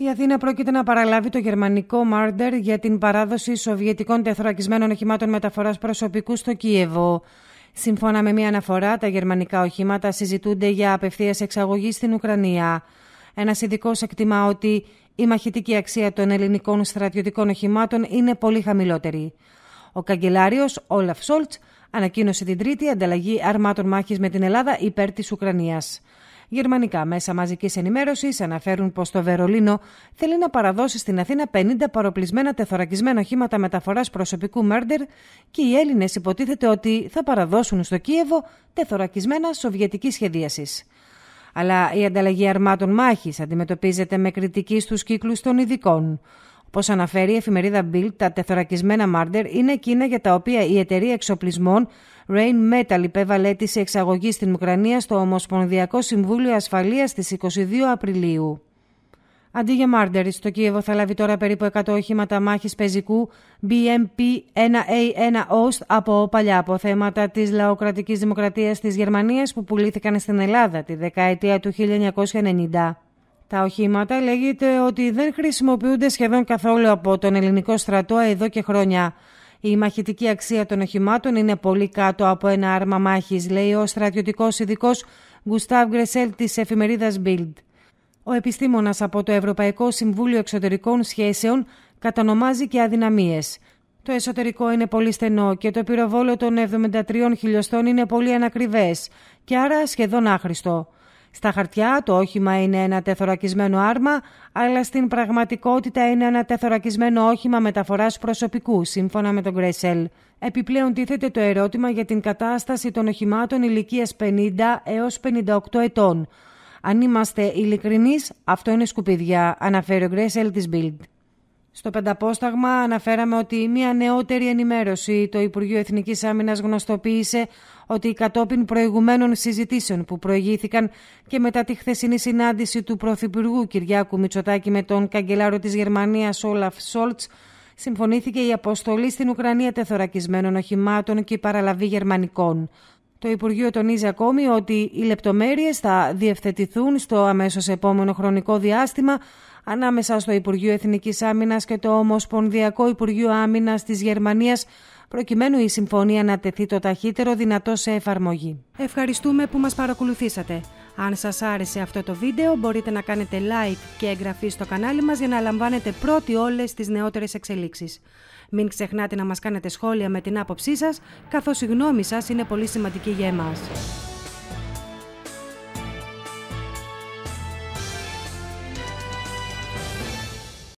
Η Αθήνα πρόκειται να παραλάβει το γερμανικό Μάρντερ για την παράδοση σοβιετικών τεθωρακισμένων οχημάτων μεταφοράς προσωπικού στο Κίεβο. Σύμφωνα με μία αναφορά, τα γερμανικά οχήματα συζητούνται για απευθείας εξαγωγή στην Ουκρανία. Ένας ειδικός εκτιμά ότι η μαχητική αξία των ελληνικών στρατιωτικών οχημάτων είναι πολύ χαμηλότερη. Ο καγκελάριος Όλαφ Σόλτ ανακοίνωσε την Τρίτη ανταλλαγή αρμάτων μάχης με την Ελλάδα υπέρ της Ουκρανίας. Γερμανικά μέσα μαζικής ενημέρωσης αναφέρουν πως το Βερολίνο θέλει να παραδώσει στην Αθήνα 50 παροπλισμένα τεθωρακισμένα οχήματα μεταφοράς προσωπικού μέρντερ και οι Έλληνες υποτίθεται ότι θα παραδώσουν στο Κίεβο τεθωρακισμένα σοβιετικής σχεδίασης. Αλλά η ανταλλαγή αρμάτων μάχης αντιμετωπίζεται με κριτική στους κύκλους των ειδικών. Όπω αναφέρει η εφημερίδα Bild, τα τεθωρακισμένα μάρτερ είναι εκείνα για τα οποία η εταιρεία εξοπλισμών Rain Metal υπέβαλε αίτηση εξαγωγής στην Ουκρανία στο Ομοσπονδιακό Συμβούλιο Ασφαλείας στις 22 Απριλίου. Αντί για μάρντερ, στο Κίεβο θα λάβει τώρα περίπου 100 οχηματα μάχης μάχης πεζικού BMP-1A1 Ost από παλιά αποθέματα της λαοκρατικής δημοκρατίας της Γερμανίας που πουλήθηκαν στην Ελλάδα τη δεκαετία του 1990. Τα οχήματα λέγεται ότι δεν χρησιμοποιούνται σχεδόν καθόλου από τον ελληνικό στρατό εδώ και χρόνια. Η μαχητική αξία των οχημάτων είναι πολύ κάτω από ένα άρμα μάχης, λέει ο στρατιωτικός ειδικός Γκουστάβ Γκρεσέλ της εφημερίδας Bild. Ο επιστήμονας από το Ευρωπαϊκό Συμβούλιο Εξωτερικών Σχέσεων κατανομάζει και αδυναμίες. Το εσωτερικό είναι πολύ στενό και το πυροβόλο των 73 χιλιοστών είναι πολύ ανακριβές και άρα σχεδόν άχρηστο. Στα χαρτιά το όχημα είναι ένα τεθωρακισμένο άρμα, αλλά στην πραγματικότητα είναι ένα τεθωρακισμένο όχημα μεταφοράς προσωπικού, σύμφωνα με τον Γκρέσελ. Επιπλέον τίθεται το ερώτημα για την κατάσταση των οχημάτων ηλικίας 50 έως 58 ετών. Αν είμαστε ειλικρινείς, αυτό είναι σκουπίδια, αναφέρει ο Γκρέσελ της Bild. Στο Πενταπόσταγμα αναφέραμε ότι μια νεότερη ενημέρωση το Υπουργείο Εθνικής Άμυνας γνωστοποίησε ότι κατόπιν προηγουμένων συζητήσεων που προηγήθηκαν και μετά τη χθεσινή συνάντηση του Πρωθυπουργού Κυριάκου Μητσοτάκη με τον καγκελάριο της Γερμανίας Όλαφ Σόλτς συμφωνήθηκε η αποστολή στην Ουκρανία τεθωρακισμένων οχημάτων και η παραλαβή γερμανικών. Το Υπουργείο τονίζει ακόμη ότι οι λεπτομέρειες θα διευθετηθούν στο αμέσως επόμενο χρονικό διάστημα ανάμεσα στο Υπουργείο Εθνικής Άμυνας και το Ομοσπονδιακό Υπουργείο Άμυνας της Γερμανίας προκειμένου η συμφωνία να τεθεί το ταχύτερο δυνατό σε εφαρμογή. Ευχαριστούμε που μας παρακολουθήσατε. Αν σας άρεσε αυτό το βίντεο μπορείτε να κάνετε like και εγγραφή στο κανάλι μας για να λαμβάνετε πρώτοι όλες τις νεότερες εξελίξεις. Μην ξεχνάτε να μας κάνετε σχόλια με την άποψή σας, καθώς η γνώμη σας είναι πολύ σημαντική για εμάς.